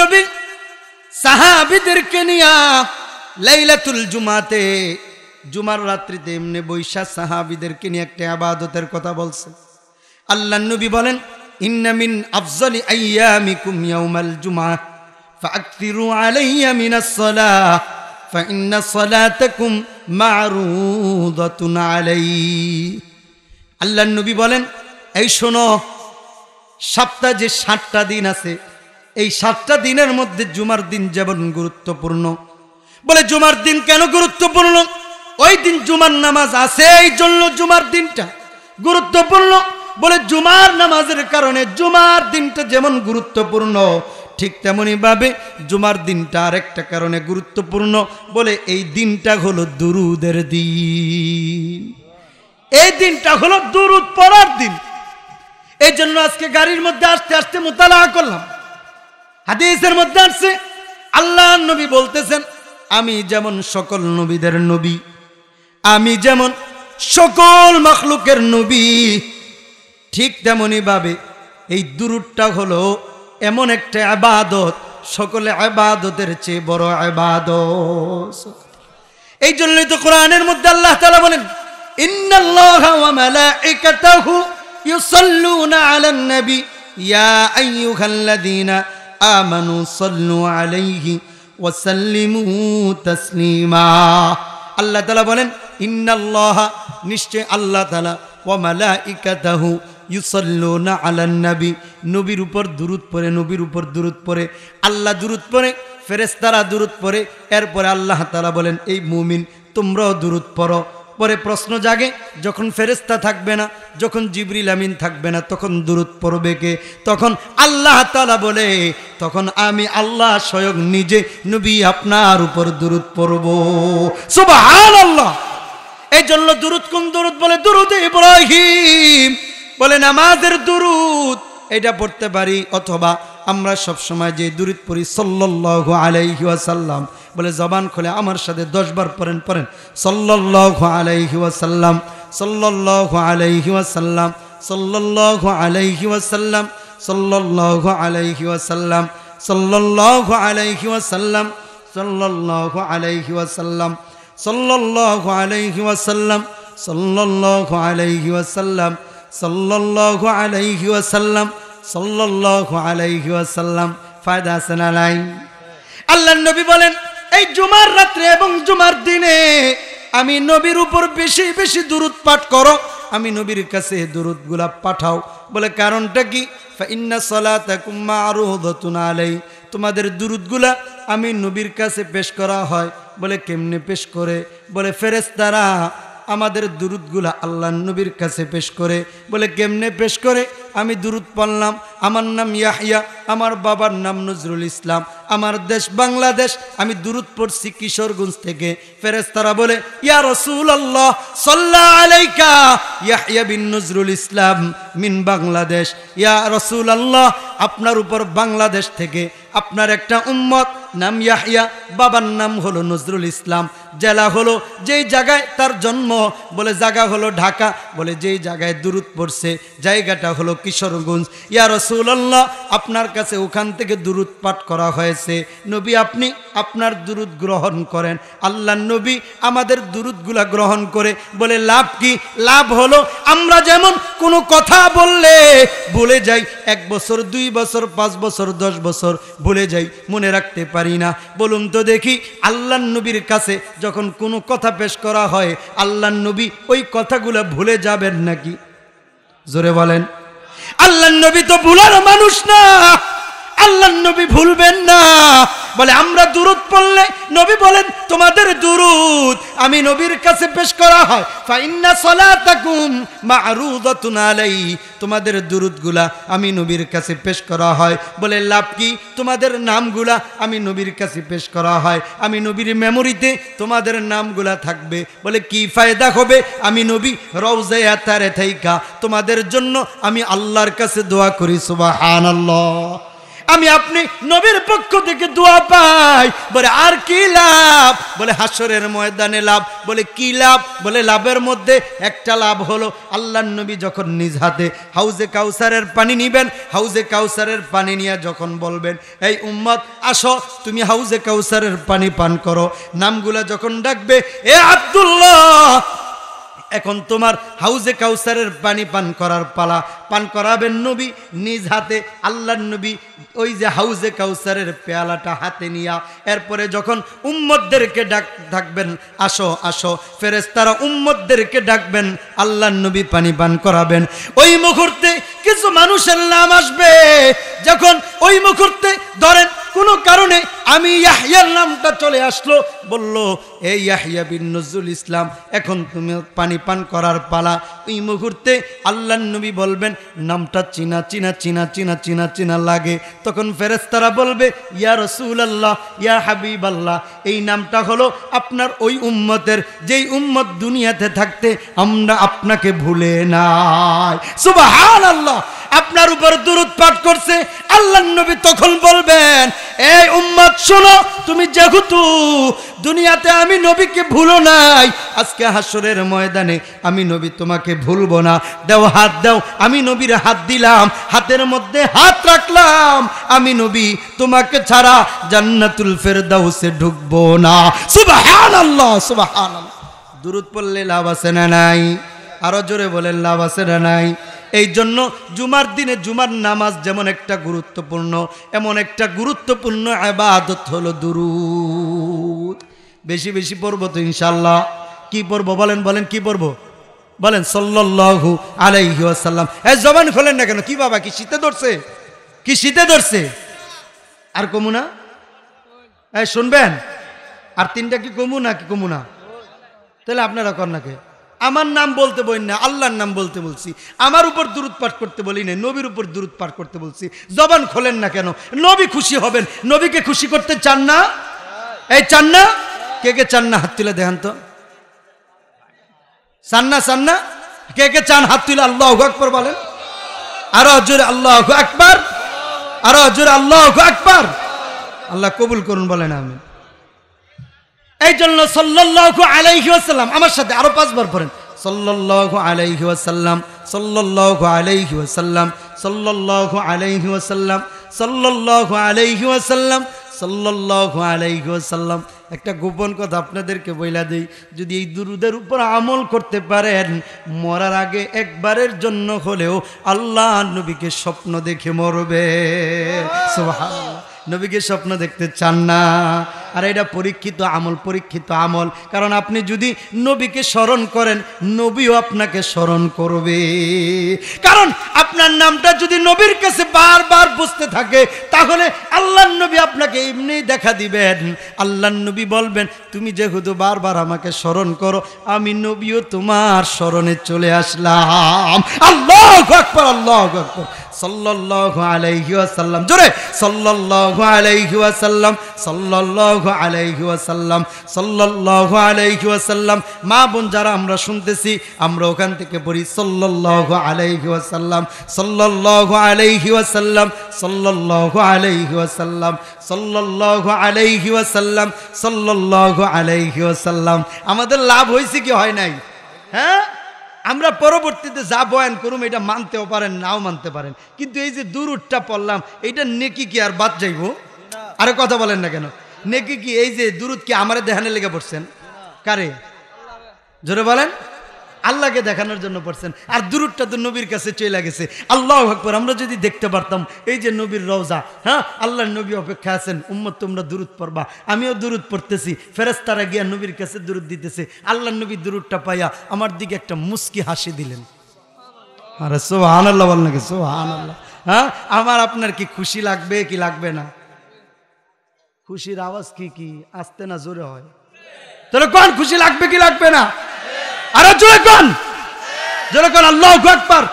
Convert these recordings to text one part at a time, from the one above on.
নবী সাহাবিদেরকে নিয়া লাইলাতুল জুমাতে জুমার রাত্রিতে এমনি বৈশা সাহাবিদেরকে নিয়ে একটা আবাদতের কথা বলছে আল্লাহ নবী বলেন ইন্নামিন আফজলি জুমা ফাকতিরু আলাইয়া মিনাস ফাইন্না সালাতাকুম মারুদাতুন আলাই আল্লাহ নবী বলেন এই শোনো সপ্তাহ যে সাতটা দিন আছে এই সাতটা দিনের মধ্যে জুমার দিন যেমন গুরুত্বপূর্ণ বলে জুমার দিন কেন গুরুত্বপূর্ণ ওই দিন জুমার নামাজ আছে এই জন্য জুমার দিনটা গুরুত্বপূর্ণ বলে জুমার নামাজের কারণে জুমার দিনটা যেমন গুরুত্বপূর্ণ ঠিক ভাবে জুমার দিনটা আরেকটা কারণে গুরুত্বপূর্ণ বলে এই দিনটা হলো দুরুদের দিন এই দিনটা হলো দুরুদ পড়ার দিন এই জন্য আজকে গাড়ির মধ্যে আসতে আসতে মোতালা করলাম হাদিসের মধ্যে আসছে আল্লাহ নবী বলতেছেন আমি যেমন সকল নবীদের নবী আমি যেমন সকল মখলুকের নবী ঠিক ভাবে এই দুরুটটা হলো এমন একটা আবাদত সকলে আবাদতের চেয়ে বড় আবাদ এই জন্যই তো কোরআনের মধ্যে আল্লাহ তালা বলেন ইন্নাল্লাহু ইউসাল্লুনা আলান নবী ইয়া আইয়ুহাল্লাযীনা আমানু সল্লু আলাইহি ওয়াসাল্লিমু তাসলিমা আল্লাহ তাআলা বলেন ইন্নাল্লাহ নিশ্চয় আল্লাহ তাআলা ওয়া মালাইকাতাহু ইউসাল্লুনা আলান নবী নবীর উপর দুরুদ পড়ে নবীর উপর দুরুদ পড়ে আল্লাহ দুরুদ পড়ে ফেরেশতারা দুরুদ পড়ে এরপর আল্লাহ তাআলা বলেন এই মুমিন তোমরাও দুরুদ পড়ো পরে প্রশ্ন জাগে যখন ফেরেস্তা থাকবে না যখন জিবরিল আমিন থাকবে না তখন দূরত পড়বে কে তখন আল্লাহ তালা বলে তখন আমি আল্লাহ স্বয়ং নিজে নবী আপনার উপর দূরত পড়ব সুবাহ আল্লাহ এই জন্য দূরত কোন দূরত বলে দূরত ইব্রাহিম বলে নামাজের দূরত এটা পড়তে পারি অথবা আমরা সবসময় যে দূরিত পড়ি সাল্লাহ আসাল্লাম বলে জবান খোলে আমার সাথে দশবার পড়েন পড়েন সল্লাহ আলাইহি ওয়াসাল্লাম সল্লাহ আলাইহি ওয়াসাল্লাম সল্লাহ আলাইহি ওয়াসাল্লাম সল্লাহ আলাইহি ওয়াসাল্লাম সল্লাহ আলাইহি ওয়াসাল্লাম সল্লাহ আলাইহি ওয়াসাল্লাম সল্লাহ আলাইহি ওয়াসাল্লাম সল্লাহ আলাইহি ওয়াসাল্লাম সল্লাহ আলাইহি ওয়াসাল্লাম সল্লাহ আলাইহি ওয়াসাল্লাম ফায়দা আছে না নাই আল্লাহ নবী বলেন এই জুমার রাত্রে এবং জুমার দিনে আমি নবীর উপর বেশি বেশি দূরত পাঠ করো আমি নবীর কাছে দূরত গুলা পাঠাও বলে কারণটা কি ইন্না সলাতুম্মা আরো তোমাদের দূরতগুলা আমি নবীর কাছে পেশ করা হয় বলে কেমনে পেশ করে বলে ফেরেস্তারা আমাদের দুরুদগুলা আল্লাহ নবীর কাছে পেশ করে বলে কেমনে পেশ করে আমি দুরুদ পড়লাম আমার নাম ইয়াহিয়া আমার বাবার নাম নজরুল ইসলাম আমার দেশ বাংলাদেশ আমি দুরুদ পড়ছি কিশোরগঞ্জ থেকে ফেরেস্তারা বলে ইয়া রসুল আল্লাহ সাল্লাহ আলাইকা ইয়াহিয়া বিন নজরুল ইসলাম মিন বাংলাদেশ ইয়া রসুল আল্লাহ আপনার উপর বাংলাদেশ থেকে আপনার একটা উম্মত নাম ইয়াহিয়া বাবার নাম হলো নজরুল ইসলাম জেলা হলো যেই জায়গায় তার জন্ম বলে জায়গা হলো ঢাকা বলে যেই জায়গায় দূরত পড়ছে জায়গাটা হলো কিশোরগঞ্জ ইয়া রসুল্লাহ আপনার কাছে ওখান থেকে দূরত পাঠ করা হয়েছে নবী আপনি আপনার দূরত গ্রহণ করেন আল্লাহ নবী আমাদের দূরতগুলা গ্রহণ করে বলে লাভ কি লাভ হলো আমরা যেমন কোনো কথা বললে বলে যাই এক বছর দুই বছর পাঁচ বছর দশ বছর ভুলে যাই মনে রাখতে পারি না বলুন তো দেখি আল্লাহ নবীর কাছে যখন কোনো কথা পেশ করা হয় আল্লাহ নবী ওই কথাগুলো ভুলে যাবেন নাকি জোরে বলেন আল্লাহ নবী তো ভুলার মানুষ না আল্লাহ নবী ভুলবেন না বলে আমরা দূরত পড়লে নবী বলেন তোমাদের দূরত আমি নবীর কাছে পেশ করা হয় ফাইন্না সলাতাকুম মারুদাতুন আলাই তোমাদের দুরুদগুলা আমি নবীর কাছে পেশ করা হয় বলে লাভ কি তোমাদের নামগুলা আমি নবীর কাছে পেশ করা হয় আমি নবীর মেমোরিতে তোমাদের নামগুলা থাকবে বলে কি ফায়দা হবে আমি নবী রওজায় তারে থাইকা তোমাদের জন্য আমি আল্লাহর কাছে দোয়া করি সুবহানাল্লাহ আমি আপনি নবীর পক্ষ থেকে দোয়া পাই বলে আর কি লাভ বলে হাসরের ময়দানে লাভ বলে কি লাভ বলে লাভের মধ্যে একটা লাভ হলো আল্লাহ নবী যখন নিজ হাতে হাউজে কাউসারের পানি নিবেন হাউজে কাউসারের পানি নিয়ে যখন বলবেন এই উম্মত আসো তুমি হাউজে কাউসারের পানি পান করো নামগুলা যখন ডাকবে এ আবদুল্লাহ এখন তোমার হাউজে কাউসারের পানি পান করার পালা পান করাবেন নবী নিজ হাতে আল্লাহর নবী ওই যে হাউজে কাউসারের পেয়ালাটা হাতে নিয়া এরপরে যখন উম্মদদেরকে ডাক ডাকবেন আসো আসো ফেরেস্তারা উম্মদদেরকে ডাকবেন আল্লাহর নবী পানি পান করাবেন ওই মুহূর্তে কিছু মানুষের নাম আসবে যখন ওই মুহূর্তে ধরেন কোনো কারণে আমি ইয়াহিয়ার নামটা চলে আসলো বলল এই ইয়াহিয়া বিন নজরুল ইসলাম এখন তুমি পানি পান করার পালা ওই মুহূর্তে আল্লাহ নবী বলবেন নামটা চিনা চিনা চিনা চিনা চিনা চিনা লাগে তখন ফেরেস্তারা বলবে ইয়া রসুল আল্লাহ ইয়া হাবিব আল্লাহ এই নামটা হলো আপনার ওই উম্মতের যেই উম্মত দুনিয়াতে থাকতে আমরা আপনাকে ভুলে নাই সুবাহ আল্লাহ আপনার উপর দূরত পাঠ করছে আল্লাহ নবী তখন বলবেন এই উম্মাদ শোনো তুমি যেহেতু দুনিয়াতে আমি নবীকে ভুলো নাই আজকে হাসরের ময়দানে আমি নবী তোমাকে ভুলবো না দেও হাত দাও আমি নবীর হাত দিলাম হাতের মধ্যে হাত রাখলাম আমি নবী তোমাকে ছাড়া জান্নাতুল ফের দাও সে ঢুকবো না সুবহানাল্লাহ সুবহানাল্লাহ দুরুদ পড়লে লাভ আছে না নাই আরো জোরে বলেন লাভ আছে না নাই এই জন্য জুমার দিনে জুমার নামাজ যেমন একটা গুরুত্বপূর্ণ এমন একটা গুরুত্বপূর্ণ আবাদত হলো দুরুদ বেশি বেশি পড়বো তো ইনশাল্লাহ কি পড়বো বলেন বলেন কি পড়বো বলেন সল্লু আলাইহি আসাল্লাম এ জবান খোলেন না কেন কি বাবা কি শীতে ধরছে কি শীতে ধরছে আর কমু না এ শুনবেন আর তিনটা কি কমু না কি কমু না তাহলে আপনারা কর না কে আমার নাম বলতে বলি না আল্লাহর নাম বলতে বলছি আমার উপর দূরত পাঠ করতে বলি না নবীর উপর দূরত পাঠ করতে বলছি জবান খোলেন না কেন নবী খুশি হবেন নবীকে খুশি করতে চান না এই চান না কে কে চান না হাত তুলে দেখান তো চান না চান না কে কে চান হাত তুলে আল্লাহ আকবর বলেন আরো হজুর আল্লাহ আকবর আরো হজুর আল্লাহ আকবর আল্লাহ কবুল করুন বলেন আমি এই জন্য সল্লাহ আলাইহি আসাল্লাম আমার সাথে আরো পাঁচবার পড়েন সল্লাহ আলাইহি আসাল্লাম সল্লাহ আলাইহি আসাল্লাম সল্লাহ আলাইহি আসাল্লাম সল্লাহ আলাইহি আসাল্লাম সল্লাহ আলাইহি আসাল্লাম একটা গোপন কথা আপনাদেরকে বইলা দিই যদি এই দুরুদের উপর আমল করতে পারেন মরার আগে একবারের জন্য হলেও আল্লাহ নবীকে স্বপ্ন দেখে মরবে নবীকে স্বপ্ন দেখতে চান না আর এটা পরীক্ষিত আমল পরীক্ষিত আমল কারণ আপনি যদি নবীকে স্মরণ করেন নবীও আপনাকে স্মরণ করবে কারণ আপনার নামটা যদি নবীর কাছে বারবার বুঝতে থাকে তাহলে আল্লাহ নবী আপনাকে এমনি দেখা দিবেন আল্লাহ নবী বলবেন তুমি যেহেতু বারবার আমাকে স্মরণ করো আমি নবীও তোমার স্মরণে চলে আসলাম আল্লাহ আল্লাহ সাল্লাল্লাহু আলাইহি ওয়াসাল্লাম জোরে সাল্লাল্লাহু আলাইহি ওয়াসাল্লাম সাল্লাল্লাহু আলাইহি ওয়াসাল্লাম সাল্লাল্লাহু আলাইহি ওয়াসাল্লাম মা বোন যারা আমরা শুনতেছি আমরা ওখান থেকে পড়ি সাল্লাল্লাহু আলাইহি ওয়াসাল্লাম সাল্লাল্লাহু আলাইহি ওয়াসাল্লাম সাল্লাল্লাহু আলাইহি ওয়াসাল্লাম সাল্লাল্লাহু আলাইহি ওয়াসাল্লাম সাল্লাল্লাহু আলাইহি ওয়াসাল্লাম আমাদের লাভ হয়েছে কি হয় নাই হ্যাঁ আমরা পরবর্তীতে যা বয়ান করুম এটা মানতেও পারেন নাও মানতে পারেন কিন্তু এই যে দুরুটটা পড়লাম এটা নেকি কি আর বাদ যাইব আরে কথা বলেন না কেন নেকি কি এই যে দুরুদ কি আমার দেহানে লেগে পড়ছেন কারে জোরে বলেন আল্লাহকে দেখানোর জন্য পড়ছেন আর দূরটা তো নবীর কাছে চলে গেছে আল্লাহ আকবর আমরা যদি দেখতে পারতাম এই যে নবীর রওজা হ্যাঁ আল্লাহর নবী অপেক্ষা আছেন উম্মত তোমরা দূরত পড়বা আমিও দূরত পড়তেছি ফেরেস্তারা গিয়া নবীর কাছে দূরত দিতেছে আল্লাহ নবী দূরটা পাইয়া আমার দিকে একটা মুস্কি হাসি দিলেন আরে সোহান আল্লাহ নাকি সোহান আল্লাহ হ্যাঁ আমার আপনার কি খুশি লাগবে কি লাগবে না খুশির আওয়াজ কি কি আসতে না জোরে হয় তাহলে কোন খুশি লাগবে কি লাগবে না আরো জোরে কোন জোরে কোন আল্লাহ আকবার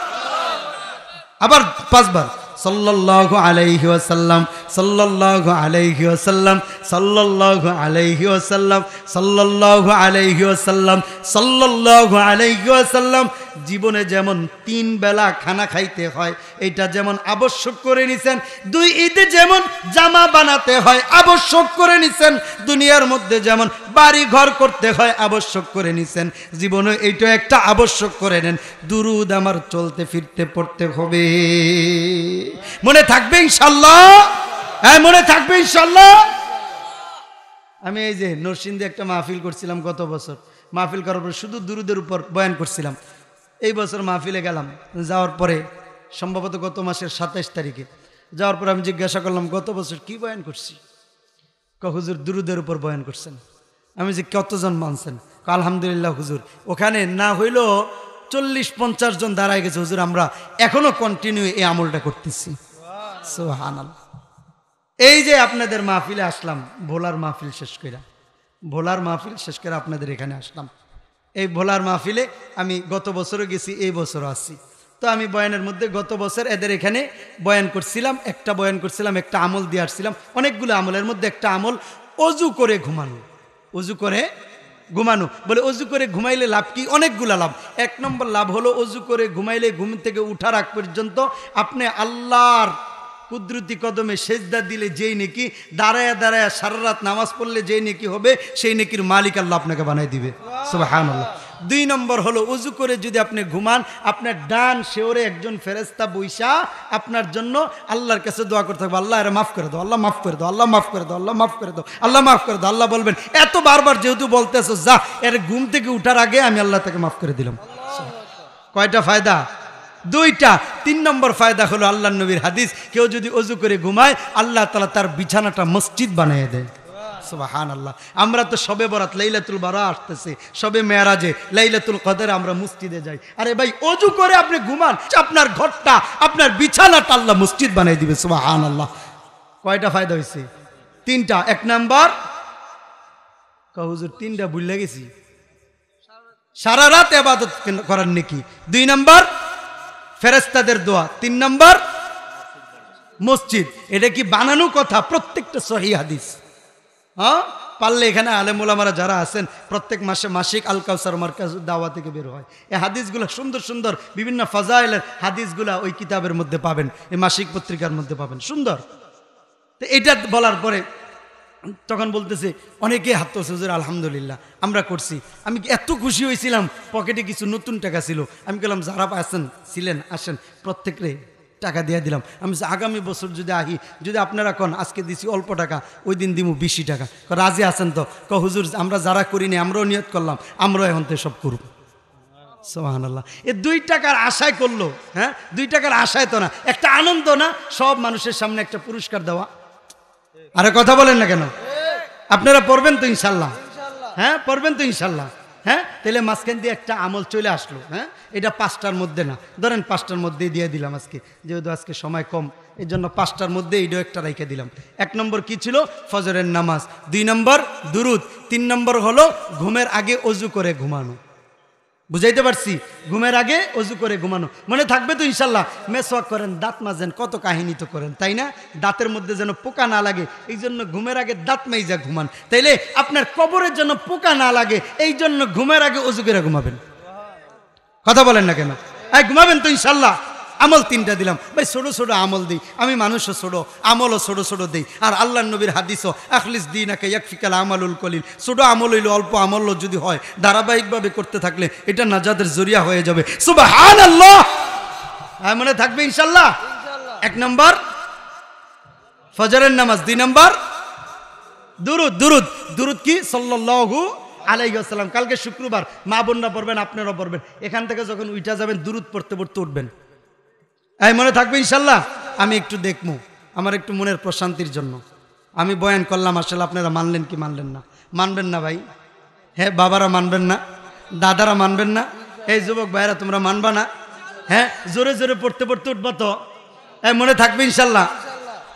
আবার পাঁচবার সাল্লাল্লাহু আলাইহি ওয়াসাল্লাম সাল্লাল্লাহু আলাইহি ওয়াসাল্লাম সাল্লাল্লাহু আলাইহি ওয়াসাল্লাম সাল্লাল্লাহু আলাইহি ওয়াসাল্লাম সাল্লাল্লাহু আলাইহি ওয়াসাল্লাম জীবনে যেমন তিন বেলা খানা খাইতে হয় এটা যেমন আবশ্যক করে নিছেন দুই ঈদে যেমন জামা বানাতে হয় আবশ্যক করে নিছেন দুনিয়ার মধ্যে যেমন বাড়ি ঘর করতে হয় আবশ্যক করে নিছেন জীবনে এইটা একটা আবশ্যক করে নেন দুরুদ আমার চলতে ফিরতে পড়তে হবে মনে থাকবে ইনশাল্লাহ হ্যাঁ মনে থাকবে ইনশাল্লাহ আমি এই যে নরসিংদী একটা মাহফিল করছিলাম গত বছর মাহফিল করার পর শুধু দুরুদের উপর বয়ান করছিলাম এই বছর মাহফিলে গেলাম যাওয়ার পরে সম্ভবত গত মাসের সাতাইশ তারিখে যাওয়ার পরে আমি জিজ্ঞাসা করলাম গত বছর কি বয়ান করছি ক হুজুর দুরুদের উপর বয়ান করছেন আমি যে কতজন মানছেন আলহামদুলিল্লাহ হুজুর ওখানে না হইলেও চল্লিশ পঞ্চাশ জন দাঁড়ায় গেছে হুজুর আমরা এখনও কন্টিনিউ এই আমলটা করতেছি সোহানাল এই যে আপনাদের মাহফিলে আসলাম ভোলার মাহফিল শেষ করে ভোলার মাহফিল শেষ করে আপনাদের এখানে আসলাম এই ভোলার মাহফিলে আমি গত বছরও গেছি এই বছরও আসছি তো আমি বয়ানের মধ্যে গত বছর এদের এখানে বয়ান করছিলাম একটা বয়ান করছিলাম একটা আমল দিয়ে আসছিলাম অনেকগুলো আমলের মধ্যে একটা আমল অজু করে ঘুমানো অজু করে ঘুমানো বলে অজু করে ঘুমাইলে লাভ কি অনেকগুলা লাভ এক নম্বর লাভ হলো অজু করে ঘুমাইলে ঘুম থেকে উঠার আগ পর্যন্ত আপনি আল্লাহর কুদরতি কদমে সেজদা দিলে যেই নেকি দাঁড়ায় দাঁড়ায় সারারাত নামাজ পড়লে যেই নেকি হবে সেই নেকির মালিক আল্লাহ আপনাকে বানাই দিবে সবাই দুই নম্বর হলো উজু করে যদি আপনি ঘুমান আপনার ডান শেওরে একজন ফেরেস্তা বৈশা আপনার জন্য আল্লাহর কাছে দোয়া করতে থাকবে আল্লাহ মাফ করে দাও আল্লাহ মাফ করে দাও আল্লাহ মাফ করে দাও আল্লাহ মাফ করে দাও আল্লাহ মাফ করে দাও আল্লাহ বলবেন এত বারবার যেহেতু বলতেছো যা এর ঘুম থেকে উঠার আগে আমি আল্লাহ তাকে মাফ করে দিলাম কয়টা ফায়দা দুইটা তিন নম্বর ফায়দা হলো আল্লাহ নবীর হাদিস কেউ যদি অজু করে ঘুমায় আল্লাহ তালা তার বিছানাটা মসজিদ বানিয়ে দেয় আমরা তো সবে বরাত লাইলাতুল বারা আসতেছে সবে মেয়ারাজে লাইলাতুল কদরে আমরা মসজিদে যাই আরে ভাই অজু করে আপনি ঘুমান আপনার ঘরটা আপনার বিছানাটা আল্লাহ মসজিদ বানাই দিবে সুবাহান আল্লাহ কয়টা ফায়দা হয়েছে তিনটা এক নাম্বার হুজুর তিনটা ভুল গেছি সারা রাত এবাদত করার নাকি দুই নাম্বার ফেরেস্তাদের দোয়া তিন নম্বর মসজিদ এটা কি বানানো কথা প্রত্যেকটা সহি হাদিস হ্যাঁ পারলে এখানে আলেমুলামারা যারা আছেন প্রত্যেক মাসে মাসিক আল কাউসার মার্কাজ দাওয়া থেকে বের হয় এই হাদিসগুলো সুন্দর সুন্দর বিভিন্ন ফাজাইলের হাদিসগুলা ওই কিতাবের মধ্যে পাবেন এই মাসিক পত্রিকার মধ্যে পাবেন সুন্দর তো এটা বলার পরে তখন বলতেছে অনেকে হাত তুলছে হুজুর আলহামদুলিল্লাহ আমরা করছি আমি এত খুশি হয়েছিলাম পকেটে কিছু নতুন টাকা ছিল আমি বললাম যারা আসেন ছিলেন আসেন প্রত্যেকরে টাকা দিয়ে দিলাম আমি আগামী বছর যদি আহি যদি আপনারা কন আজকে দিছি অল্প টাকা ওই দিন দিব বেশি টাকা রাজি আছেন তো ক হুজুর আমরা যারা করিনি আমরাও নিয়ত করলাম আমরাও এখন তো সব করব সোহানাল্লাহ এ দুই টাকার আশায় করলো হ্যাঁ দুই টাকার আশায় তো না একটা আনন্দ না সব মানুষের সামনে একটা পুরস্কার দেওয়া আরে কথা বলেন না কেন আপনারা পড়বেন তো ইনশাল্লাহ হ্যাঁ পড়বেন তো ইনশাল্লাহ হ্যাঁ তাহলে মাঝখান দিয়ে একটা আমল চলে আসলো হ্যাঁ এটা পাঁচটার মধ্যে না ধরেন পাঁচটার মধ্যেই দিয়ে দিলাম আজকে যেহেতু আজকে সময় কম এর জন্য পাঁচটার মধ্যে এইটাও একটা রেখে দিলাম এক নম্বর কি ছিল ফজরের নামাজ দুই নম্বর দুরুদ তিন নম্বর হলো ঘুমের আগে অজু করে ঘুমানো বুঝাইতে পারছি ঘুমের আগে অজু করে ঘুমানো মনে থাকবে তো ইনশাল্লাহ মেসওয়াক করেন দাঁত মাজেন কত কাহিনী তো করেন তাই না দাঁতের মধ্যে যেন পোকা না লাগে এই জন্য ঘুমের আগে দাঁত মাইজা ঘুমান তাইলে আপনার কবরের জন্য পোকা না লাগে এই জন্য ঘুমের আগে অজু করে ঘুমাবেন কথা বলেন না কেন এই ঘুমাবেন তো ইনশাল্লাহ আমল তিনটা দিলাম ভাই ছোটো ছোটো আমল দিই আমি মানুষও ছোটো আমলও ছোটো ছোটো দিই আর আল্লাহ নবীর হাদিসও আখলিস দিই নাকে একফিকাল উল কলিল ছোটো আমল হইলো অল্প আমল যদি হয় ধারাবাহিকভাবে করতে থাকলে এটা নাজাদের জরিয়া হয়ে যাবে সুবাহ আল্লাহ হ্যাঁ, মনে থাকবে ইনশাল্লাহ এক নম্বর ফজরের নামাজ দুই নম্বর দুরুদ দুরুদ দুরুদ কি সল্লু আলাইসাল্লাম কালকে শুক্রবার মা বোনরা পড়বেন আপনারা পড়বেন এখান থেকে যখন উইটা যাবেন দুরুদ পড়তে পড়তে উঠবেন এই মনে থাকবে ইনশাল্লাহ আমি একটু দেখবো আমার একটু মনের প্রশান্তির জন্য আমি বয়ান করলাম আসলে আপনারা মানলেন কি মানলেন না মানবেন না ভাই হ্যাঁ বাবারা মানবেন না দাদারা মানবেন না এই যুবক ভাইরা তোমরা মানবা না হ্যাঁ জোরে জোরে পড়তে পড়তে উঠবো তো এই মনে থাকবে ইনশাল্লাহ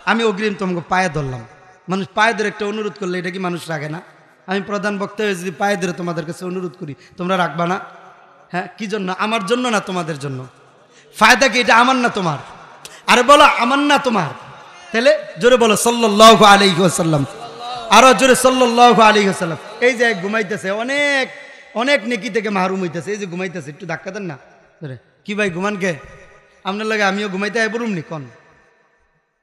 আমি অগ্রিম তোমাকে পায়ে ধরলাম মানুষ পায়ে ধরে একটা অনুরোধ করলে এটা কি মানুষ রাখে না আমি প্রধান বক্তা হয়ে যদি পায়ে ধরে তোমাদের কাছে অনুরোধ করি তোমরা রাখবা না হ্যাঁ কি জন্য আমার জন্য না তোমাদের জন্য ফায়দা কি এটা আমার না তোমার আরে বলো আমার না তোমার তাহলে জোরে বলো সাল্লাহ আলী সাল্লাম আরো জোরে সাল্লাহ আলী সাল্লাম এই যে ঘুমাইতেছে অনেক অনেক নেকি থেকে মাহরুম হইতেছে এই যে ঘুমাইতেছে একটু ধাক্কা দেন না কি ভাই ঘুমান কে আপনার লাগে আমিও ঘুমাইতে হয় বলুন নি কন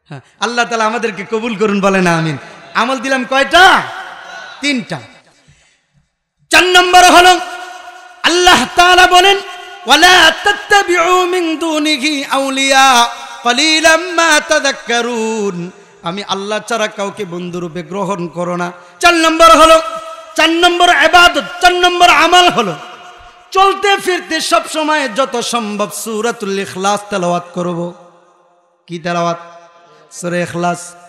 হ্যাঁ আল্লাহ তালা আমাদেরকে কবুল করুন বলে না আমিন আমল দিলাম কয়টা তিনটা চার নম্বর হল আল্লাহ তালা বলেন ولا تتبعوا من دونه أولياء قليلا ما تذكرون আমি আল্লাহ ছাড়া কাউকে বন্ধুরূপে গ্রহণ করো না চার নম্বর হলো চার নম্বর আবাদত চার নম্বর আমাল হলো চলতে ফিরতে সব সময় যত সম্ভব সুরাতুল ইখলাস তেলাওয়াত করব কি তেলাওয়াত সুরে ইখলাস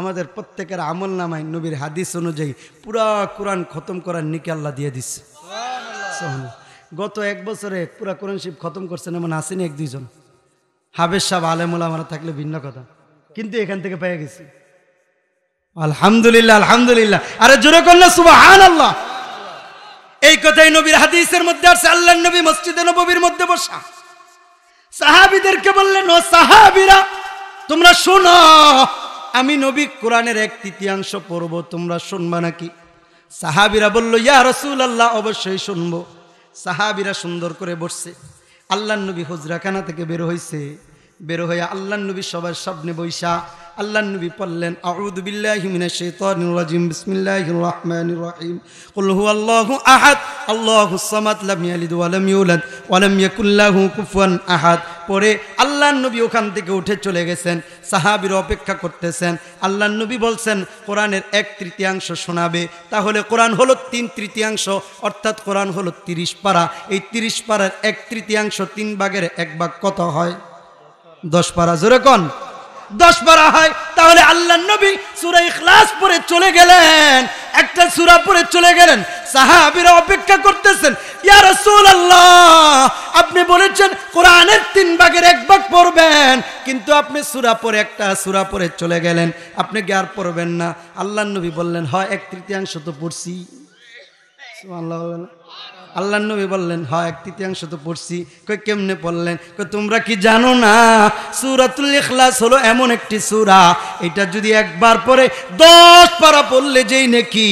আমাদের প্রত্যেকের আমল নামায় নবীর হাদিস অনুযায়ী পুরা কোরআন খতম করার নিকে আল্লাহ দিয়ে দিচ্ছে গত এক বছরে পুরা কোরআন শিব খতম করছেন এমন মানে আসেনি এক দুইজন হাবেশ সাহ আলেমুল আমরা থাকলে ভিন্ন কথা কিন্তু এখান থেকে পেয়ে গেছি আলহামদুলিল্লাহ আলহামদুলিল্লাহ আরে জোরে করলে সুবাহান আল্লাহ এই কথাই নবীর হাদিসের মধ্যে আসছে আল্লাহ নবী মসজিদে নবীর মধ্যে বসা সাহাবিদেরকে বললেন ও সাহাবিরা তোমরা শোনো আমি নবী কোরআনের এক তৃতীয়াংশ পড়ব তোমরা শুনবা নাকি সাহাবিরা বলল ইয়া রসুল আল্লাহ অবশ্যই শুনবো সাহাবিরা সুন্দর করে বসছে আল্লাহ নবী হুজরাখানা থেকে বের হয়েছে বের হয়ে আল্লাহ নবী সবার সামনে বৈশা আল্লাহ নবী পড়লেন আউদুবিল্লাহিমিনাশাইতানিরাজিম পরে আল্লাহ নবী ওখান থেকে উঠে চলে গেছেন সাহাবির অপেক্ষা করতেছেন আল্লাহ নবী বলছেন কোরআনের এক তৃতীয়াংশ শোনাবে তাহলে কোরআন হলো তিন তৃতীয়াংশ অর্থাৎ কোরআন হলো তিরিশ পারা এই তিরিশ পারার এক তৃতীয়াংশ তিন ভাগের এক ভাগ কত হয় দশ পারা জোরে কন দশ পারা হয় তাহলে আল্লাহ নবী সুরা ইখলাস পরে চলে গেলেন একটা সুরা পরে চলে গেলেন সাহাবিরা অপেক্ষা করতেছেন আপনি বলেছেন কোরআনের তিন ভাগের এক ভাগ পড়বেন কিন্তু আপনি সুরা পরে একটা সুরা পরে চলে গেলেন আপনি কি আর পড়বেন না আল্লাহ নবী বললেন হয় এক তৃতীয়াংশ তো পড়ছি আল্লাহ আল্লাহ নবী বললেন হ্যাঁ এক তৃতীয়াংশ তো পড়ছি কই কেমনে পড়লেন কই তোমরা কি জানো না সুরাতুল ইখলাস হলো এমন একটি সুরা এটা যদি একবার পরে দশ পারা পড়লে যেই নেকি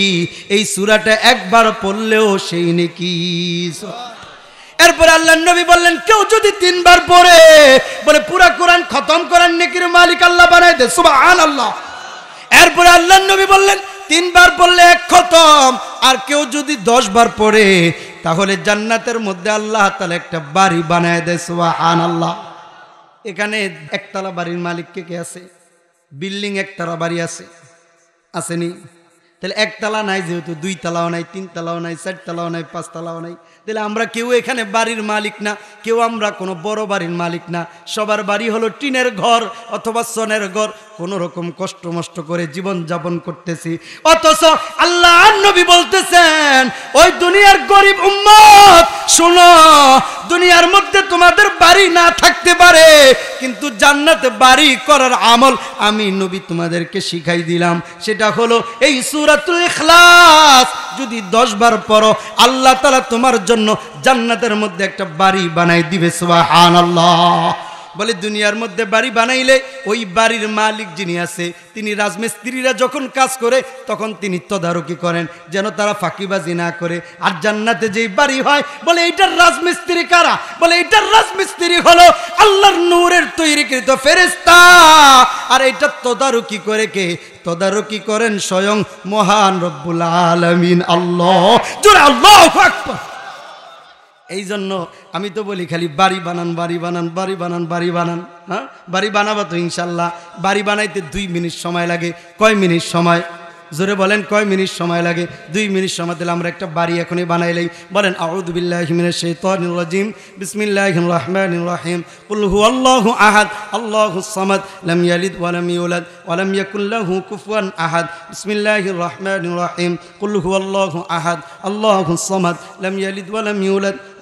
এই সুরাটা একবার পড়লেও সেই নেকি এরপরে আল্লাহ নবী বললেন কেউ যদি তিনবার পড়ে বলে পুরা কোরআন খতম করার নেকির মালিক আল্লাহ বানাই দে সুবহান আল্লাহ এরপরে আল্লাহ নবী বললেন তিনবার পড়লে এক খতম আর কেউ যদি দশ বার পড়ে তাহলে জান্নাতের মধ্যে আল্লাহ তালে একটা বাড়ি বানায় দেয় সোহান আল্লাহ এখানে একতলা বাড়ির মালিক কে কে আছে বিল্ডিং একতলা বাড়ি আছে আসেনি তাহলে একতলা নাই যেহেতু দুই তালাও নাই তিন তালাও নাই চার তালাও নাই পাঁচ তালাও নাই তাহলে আমরা কেউ এখানে বাড়ির মালিক না কেউ আমরা কোনো বড় বাড়ির মালিক না সবার বাড়ি হলো টিনের ঘর অথবা সনের ঘর কোনো রকম কষ্ট মষ্ট করে জীবন যাপন করতেছি অথচ আল্লাহ নবী বলতেছেন ওই দুনিয়ার গরিব উম্মত শোনো দুনিয়ার মধ্যে তোমাদের বাড়ি না থাকতে পারে কিন্তু জান্নাতে বাড়ি করার আমল আমি নবী তোমাদেরকে শিখাই দিলাম সেটা হলো এই সুরাতুল ইখলাস যদি দশ বার পড়ো আল্লাহ তালা তোমার জন্য জন্য জান্নাতের মধ্যে একটা বাড়ি বানাই দিবে সুবাহান আল্লাহ বলে দুনিয়ার মধ্যে বাড়ি বানাইলে ওই বাড়ির মালিক যিনি আছে তিনি রাজমিস্ত্রিরা যখন কাজ করে তখন তিনি তদারকি করেন যেন তারা ফাঁকিবাজি না করে আর জান্নাতে যেই বাড়ি হয় বলে এইটার রাজমিস্ত্রি কারা বলে এইটার রাজমিস্ত্রি হলো আল্লাহর নূরের তৈরিকৃত ফেরেস্তা আর এইটা তদারকি করে কে তদারকি করেন স্বয়ং মহান রব্বুল আলমিন আল্লাহ জোরে আল্লাহ আকবার এই জন্য আমি তো বলি খালি বাড়ি বানান বাড়ি বানান বাড়ি বানান বাড়ি বানান হ্যাঁ বাড়ি বানাবো তো ইনশাল্লাহ বাড়ি বানাইতে দুই মিনিট সময় লাগে কয় মিনিট সময় জোরে বলেন কয় মিনিট সময় লাগে দুই মিনিট সময় দিলে আমরা একটা বাড়ি এখনই বানাইলেই বলেন আউদ্দিল্লাহিম বিসমিল্লাহ রহমান রাহিম উল্হু আল্লাহ আহাদ আল্লাহ সামাদ লাম ইয়ালিদ ওয়ালাম ইউলাদ ওয়ালাম ইয়াকুল্লাহু কুফুয়ান আহাদ বিসমিল্লাহ রহমান রাহিম উল্হু আল্লাহ আহাদ আল্লাহ সামাদ লাম ইয়ালিদ ওয়ালাম ইউলাদ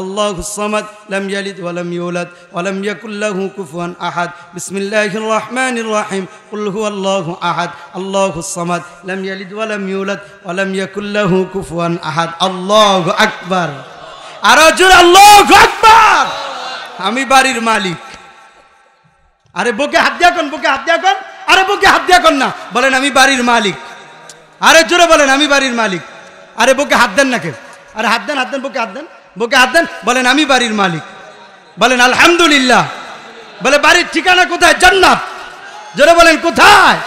আল্লাহ সামাদ লাম ইয়ালিদ লাম ইউলাদ লাম ইয়াকুল্লাহু কুফুয়ান আহাদ বিসমিল্লাহির রহমানির রহিম কুল হুয়াল্লাহু আহাদ আল্লাহু সামাদ লাম ইয়ালিদ লাম ইউলাদ লাম ইয়াকুল্লাহু কুফুয়ান আহাদ আল্লাহু আকবার আরো জোর আল্লাহু আকবার আমি বাড়ির মালিক আরে বুকে হাত দিয়া কোন বুকে হাত দিয়া কোন আরে বুকে হাত দিয়া কোন না বলেন আমি বাড়ির মালিক আরে জোরে বলেন আমি বাড়ির মালিক আরে বুকে হাত দেন না কে আরে হাত দেন হাত দেন বুকে হাত দেন বুকে হাত দেন বলেন আমি বাড়ির মালিক বলেন আলহামদুলিল্লাহ বলে বাড়ির ঠিকানা কোথায় জান্নাত জোরে বলেন কোথায়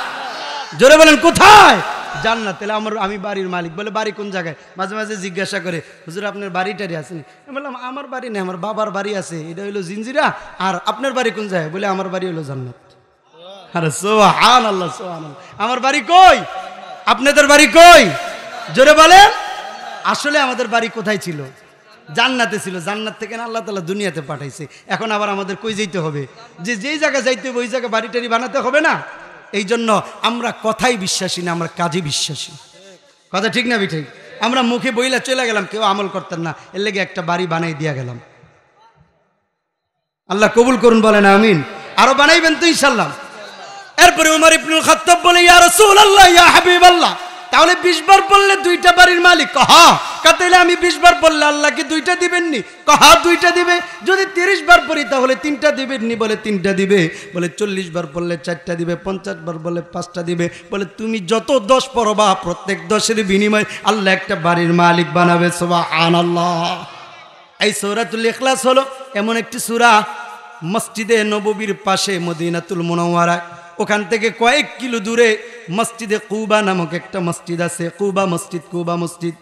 জোরে বলেন কোথায় জান্নাত তাহলে আমার আমি বাড়ির মালিক বলে বাড়ি কোন জায়গায় মাঝে মাঝে জিজ্ঞাসা করে হুজুর আপনার বাড়িটারি আছে আমি বললাম আমার বাড়ি নেই আমার বাবার বাড়ি আছে এটা হলো জিঞ্জিরা আর আপনার বাড়ি কোন জায়গায় বলে আমার বাড়ি হলো জান্নাত আল্লাহ আমার বাড়ি কই আপনাদের বাড়ি কই জোরে বলেন আসলে আমাদের বাড়ি কোথায় ছিল জান্নাতে ছিল জান্নাত থেকে না আল্লাহ তালা দুনিয়াতে পাঠাইছে এখন আবার আমাদের কই যেতে হবে যে যেই জায়গায় যাইতে হবে ওই জায়গায় বাড়ি টাড়ি বানাতে হবে না এই জন্য আমরা কথাই বিশ্বাসী না আমরা কাজে বিশ্বাসী কথা ঠিক না বিঠিক আমরা মুখে বইলা চলে গেলাম কেউ আমল করতেন না এর লেগে একটা বাড়ি বানাই দিয়া গেলাম আল্লাহ কবুল করুন বলেন আমিন আরো বানাইবেন তো ইনশাল্লাহ এরপরে উমার ইবনুল খাত্তাব বলে ইয়া রাসূলুল্লাহ ইয়া হাবিবাল্লাহ তাহলে বিশ বার বললে দুইটা বাড়ির মালিক কহা কাতাইলে আমি বিশ বার বললে আল্লাহ কি দুইটা দিবেননি কহা দুইটা দিবে যদি তিরিশ বার পড়ি তাহলে তিনটা দিবেননি বলে তিনটা দিবে বলে চল্লিশ বার বললে চারটা দিবে পঞ্চাশ বার বললে পাঁচটা দিবে বলে তুমি যত দশ পড়বা প্রত্যেক দশের বিনিময়ে আল্লাহ একটা বাড়ির মালিক বানাবে সবা আন আল্লাহ এই সৌরাতুল এখলাস হলো এমন একটি সুরা মসজিদে নববীর পাশে মদিনাতুল মোনাওয়ারায় ওখান থেকে কয়েক কিলো দূরে মসজিদে কুবা নামক একটা মসজিদ আছে কুবা মসজিদ কুবা মসজিদ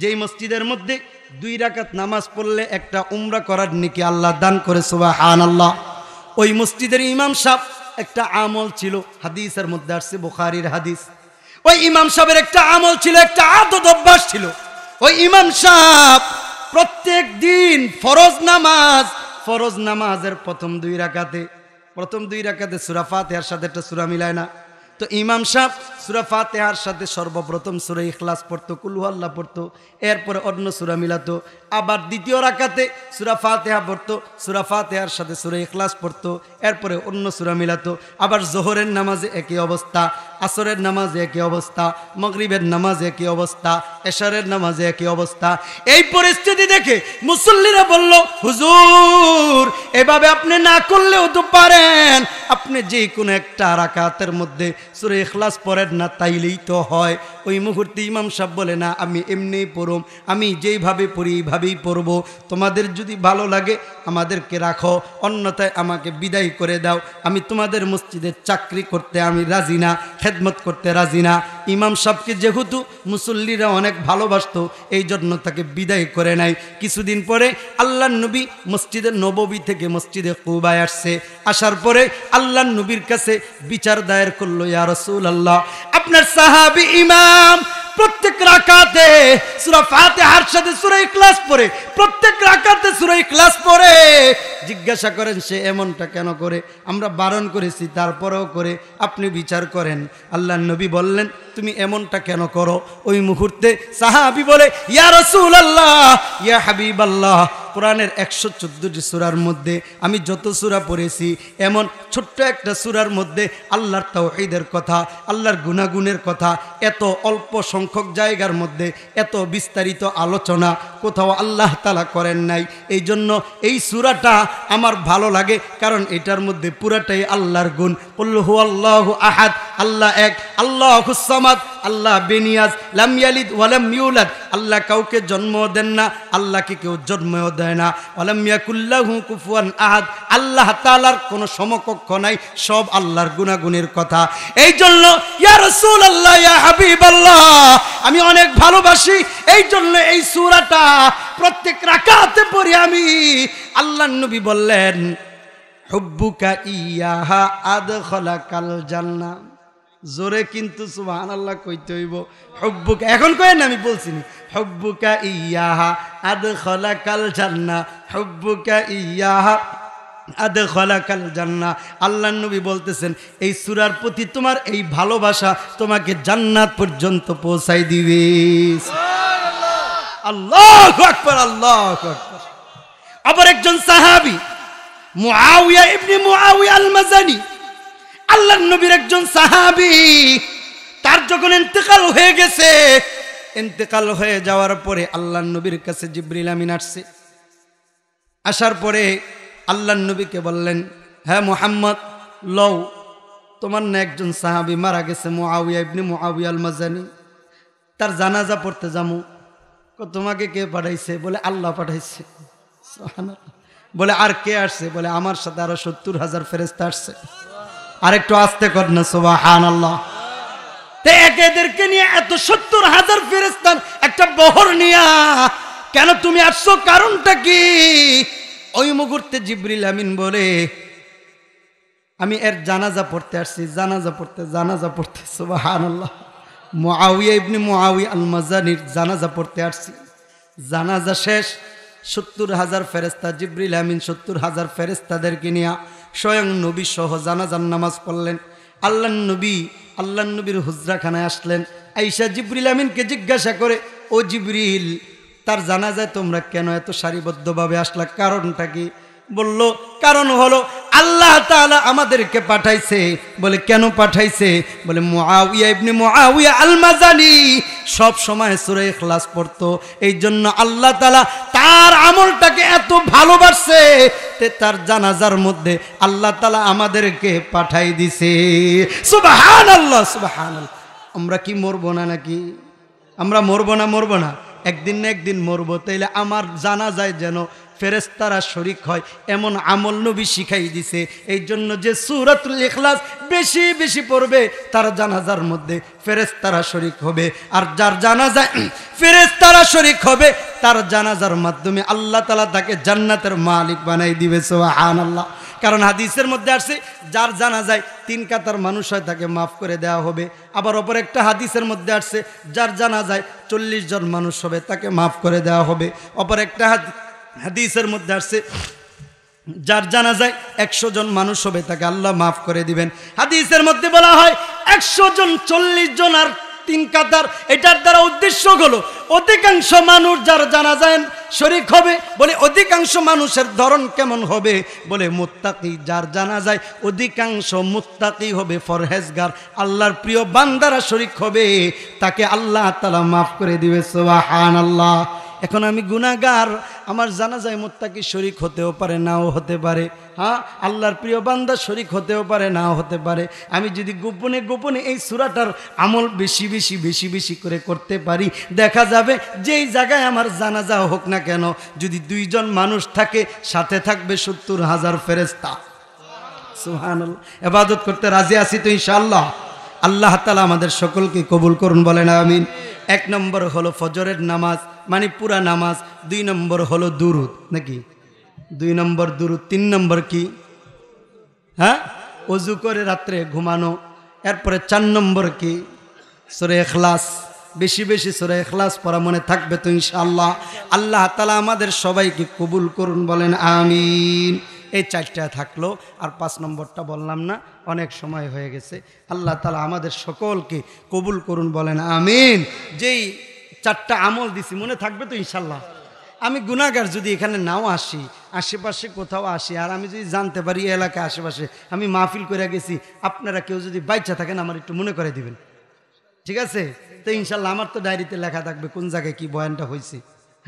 যেই মসজিদের মধ্যে দুই রাকাত নামাজ পড়লে একটা উমরা করার নাকি আল্লাহ দান করে সোবা হান আল্লাহ ওই মসজিদের ইমাম সাহ একটা আমল ছিল হাদিসের মধ্যে আসছে বুখারির হাদিস ওই ইমাম সাহেবের একটা আমল ছিল একটা আদত অভ্যাস ছিল ওই ইমাম সাহ প্রত্যেক দিন ফরজ নামাজ ফরজ নামাজের প্রথম দুই রাকাতে প্রথম দুই রাকাতে সুরাফাতে আর সাথে একটা সুরা মিলায় না তো ইমাম সাহ সুরা ফাতেহার সাথে সর্বপ্রথম সুরা ইখলাস পড়তো কুলু পড়তো এরপরে অন্য সুরা মিলাতো আবার দ্বিতীয় রাকাতে সুরা ফাতেহা পড়তো সুরা ফাতেহার সাথে সুরে ইখলাস পড়তো এরপরে অন্য সুরা মিলাতো আবার জোহরের নামাজে একই অবস্থা আসরের নামাজে একই অবস্থা মগরিবের নামাজে একই অবস্থা এশারের নামাজে একই অবস্থা এই পরিস্থিতি দেখে মুসল্লিরা বলল হুজুর এভাবে আপনি না করলেও তো পারেন আপনি যে কোনো একটা রাকাতের মধ্যে সুরে ইখলাস পড়েন না তাইলেই তো হয় ওই মুহূর্তে ইমাম সাহ বলে না আমি এমনিই পড়ম আমি যেইভাবে পড়ি এইভাবেই পড়ব তোমাদের যদি ভালো লাগে আমাদেরকে রাখো অন্যথায় আমাকে বিদায় করে দাও আমি তোমাদের মসজিদে চাকরি করতে আমি রাজি না খেদমত করতে রাজি না ইমাম সাহকে যেহেতু মুসল্লিরা অনেক ভালোবাসত এই জন্য তাকে বিদায় করে নাই কিছুদিন পরে আল্লাহ নবী মসজিদে নববী থেকে মসজিদে কুবায় আসছে আসার পরে আল্লাহ নবীর কাছে বিচার দায়ের করলো ইয়ারসুল আল্লাহ আপনার সাহাবি ইমাম সালাম প্রত্যেক রাকাতে সূরা ফাতিহার সাথে সূরা ইখলাস পড়ে প্রত্যেক রাকাতে সূরা ইখলাস পড়ে জিজ্ঞাসা করেন সে এমনটা কেন করে আমরা বারণ করেছি তারপরেও করে আপনি বিচার করেন আল্লাহ নবী বললেন তুমি এমনটা কেন করো ওই মুহূর্তে সাহাবি বলে ইয়া রসুল আল্লাহ ইয়া হাবিব আল্লাহ কোরআনের একশো চোদ্দোটি সুরার মধ্যে আমি যত সুরা পড়েছি এমন ছোট্ট একটা সুরার মধ্যে আল্লাহর তাওহিদের কথা আল্লাহর গুণাগুণের কথা এত অল্প সংখ্যক জায়গার মধ্যে এত বিস্তারিত আলোচনা কোথাও আল্লাহ তালা করেন নাই এই জন্য এই সুরাটা আমার ভালো লাগে কারণ এটার মধ্যে পুরাটাই আল্লাহর গুণ কল্লু আল্লাহ আহাদ আল্লাহ এক আল্লাহ হুসামাদ আল্লাহ বেনিয়াজ লামিয়ালিদ ওয়ালাম ইউলাদ আল্লাহ কাউকে জন্ম দেন না আল্লাহকে কেউ জন্মও দেয় না ওয়ালামিয়াকুল্লাহু কুফুয়ান আহাদ আল্লাহ তালার কোনো সমকক্ষ নাই সব আল্লাহর গুণাগুণের কথা এই জন্য ইয়া আল্লাহ ইয়া হাবিব আল্লাহ আমি অনেক ভালোবাসি এই জন্য এই সুরাটা প্রত্যেক রাকাতে পড়ি আমি আল্লাহ নবী বললেন হুব্বুকা ইয়াহা আদ কাল জান্নাম জোরে কিন্তু সুহান আল্লাহ কইতে হইব হব্বুকা এখন কয়েন আমি বলছি নি হব্বুকা ইয়াহা আদ খলা কাল জান্না হব্বুকা ইয়াহা আদে খলাকাল জান্না আল্লাহ নবী বলতেছেন এই সুরার প্রতি তোমার এই ভালোবাসা তোমাকে জান্নাত পর্যন্ত পৌঁছাই দিবে আল্লাহ আকবর আল্লাহ আকবর আবার একজন সাহাবি মুআউয়া ইবনে মুআউয়া আল মাজানি আল্লাহ নবীর একজন সাহাবি তার যখন ইন্তেকাল হয়ে গেছে ইন্তেকাল হয়ে যাওয়ার পরে আল্লাহ নবীর কাছে জিব্রিল আমিন আসছে আসার পরে আল্লাহ নবীকে বললেন হ্যাঁ মোহাম্মদ লও তোমার না একজন সাহাবি মারা গেছে মোয়াউয়া ইবনি মোয়াউয়া মাজানি তার জানাজা পড়তে যামু তোমাকে কে পাঠাইছে বলে আল্লাহ পাঠাইছে বলে আর কে আসছে বলে আমার সাথে আরো সত্তর হাজার ফেরেস্তা আসছে আরেকটু আস্তে কর না সুবাহান আল্লাহ একেদেরকে নিয়ে এত সত্তর হাজার ফেরেস্তান একটা বহর নিয়া কেন তুমি আসছো কারণটা কি ওই মুহূর্তে জিবরিল আমিন বলে আমি এর জানাজা পড়তে আসছি জানাজা পড়তে জানাজা পড়তে সুবাহান আল্লাহ মুআউয়া ইবনে মুআউয়া আল মাজানির জানাজা পড়তে আসছি জানাজা শেষ সত্তর হাজার ফেরেস্তা জিবরিল আমিন সত্তর হাজার ফেরেস্তাদেরকে নিয়ে স্বয়ং নবী সহ জানাজান নামাজ পড়লেন আল্লাহ নবী আল্লাহ নবীর হুজরাখানায় আসলেন আইসা জিবরিল আমিনকে জিজ্ঞাসা করে ও জিবরিল তার জানা যায় তোমরা কেন এত সারিবদ্ধভাবে আসলা কারণটা কি বলল কারণ হলো আল্লাহ তালা আমাদেরকে পাঠাইছে বলে কেন পাঠাইছে বলে আলমাজানি সব সময় সুরে খ্লাস পড়তো এই জন্য আল্লাহ তালা তার আমলটাকে এত ভালোবাসছে তে তার জানাজার মধ্যে আল্লাহ তালা আমাদেরকে পাঠাই দিছে আল্লাহ সুবাহান আমরা কি মরবো না নাকি আমরা মরবো না মরবো না একদিন না একদিন মরবো তাইলে আমার জানা যায় যেন ফেরেস্তারা শরিক হয় এমন আমল নবী শিখাই দিছে এই জন্য যে সুরাতুল ইখলাস বেশি বেশি পড়বে তার জানাজার মধ্যে ফেরেস্তারা শরিক হবে আর যার যায় ফেরেস্তারা শরিক হবে তার জানাজার মাধ্যমে আল্লাহ তালা তাকে জান্নাতের মালিক বানাই দিবে সোহান আল্লাহ কারণ হাদিসের মধ্যে আসছে যার জানা যায় তিন কাতার মানুষ হয় তাকে মাফ করে দেওয়া হবে আবার অপর একটা হাদিসের মধ্যে আসছে যার জানা যায় চল্লিশ জন মানুষ হবে তাকে মাফ করে দেওয়া হবে অপর একটা হাদিস হাদিসের মধ্যে আসছে যার জানা যায় একশো জন মানুষ হবে তাকে আল্লাহ মাফ করে দিবেন হাদিসের মধ্যে বলা হয় একশো জন চল্লিশ জন আর তিন কাতার এটার দ্বারা উদ্দেশ্য হলো অধিকাংশ মানুষ যার জানা যায় শরিক হবে বলে অধিকাংশ মানুষের ধরন কেমন হবে বলে মোত্তাকি যার জানা যায় অধিকাংশ মোত্তাকি হবে ফরহেজগার আল্লাহর প্রিয় বান্দারা শরিক হবে তাকে আল্লাহ তালা মাফ করে দিবে সোহান আল্লাহ এখন আমি গুণাগার আমার জানা যায় মোত্তাকি শরিক হতেও পারে নাও হতে পারে হ্যাঁ আল্লাহর প্রিয় বান্দা শরিক হতেও পারে নাও হতে পারে আমি যদি গোপনে গোপনে এই সুরাটার আমল বেশি বেশি বেশি বেশি করে করতে পারি দেখা যাবে যেই জায়গায় আমার জানা যা হোক না কেন যদি দুইজন মানুষ থাকে সাথে থাকবে সত্তর হাজার ফেরেস্তা সুহান এবাদত করতে রাজি আছি তো ইনশাল্লাহ আল্লাহ তালা আমাদের সকলকে কবুল করুন বলেন আমিন এক নম্বর হলো ফজরের নামাজ মানে পুরা নামাজ দুই নম্বর হলো দুরুদ নাকি দুই নম্বর দুরুদ তিন নম্বর কি হ্যাঁ অজু করে রাত্রে ঘুমানো এরপরে চার নম্বর কি সরে এখলাস বেশি বেশি সরে এখলাস পড়া মনে থাকবে তো ইনশাল্লাহ আল্লাহ তালা আমাদের সবাইকে কবুল করুন বলেন আমিন এই চারটা থাকলো আর পাঁচ নম্বরটা বললাম না অনেক সময় হয়ে গেছে আল্লাহ তালা আমাদের সকলকে কবুল করুন বলেন আমিন যেই চারটা আমল দিছি মনে থাকবে তো ইনশাল্লাহ আমি গুণাগার যদি এখানে নাও আসি আশেপাশে কোথাও আসি আর আমি যদি জানতে পারি এলাকা আশেপাশে আমি মাহফিল করে গেছি আপনারা কেউ যদি বাইচা থাকেন আমার একটু মনে করে দিবেন ঠিক আছে তো ইনশাল্লাহ আমার তো ডায়েরিতে লেখা থাকবে কোন জায়গায় কি বয়ানটা হয়েছে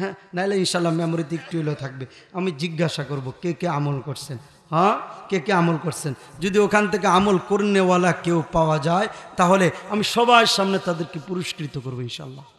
হ্যাঁ নাহলে ইনশাল্লাহ মেমোরিতে একটু হলেও থাকবে আমি জিজ্ঞাসা করব কে কে আমল করছেন হ্যাঁ কে কে আমল করছেন যদি ওখান থেকে আমল করনেওয়ালা কেউ পাওয়া যায় তাহলে আমি সবার সামনে তাদেরকে পুরস্কৃত করবো ইনশাল্লাহ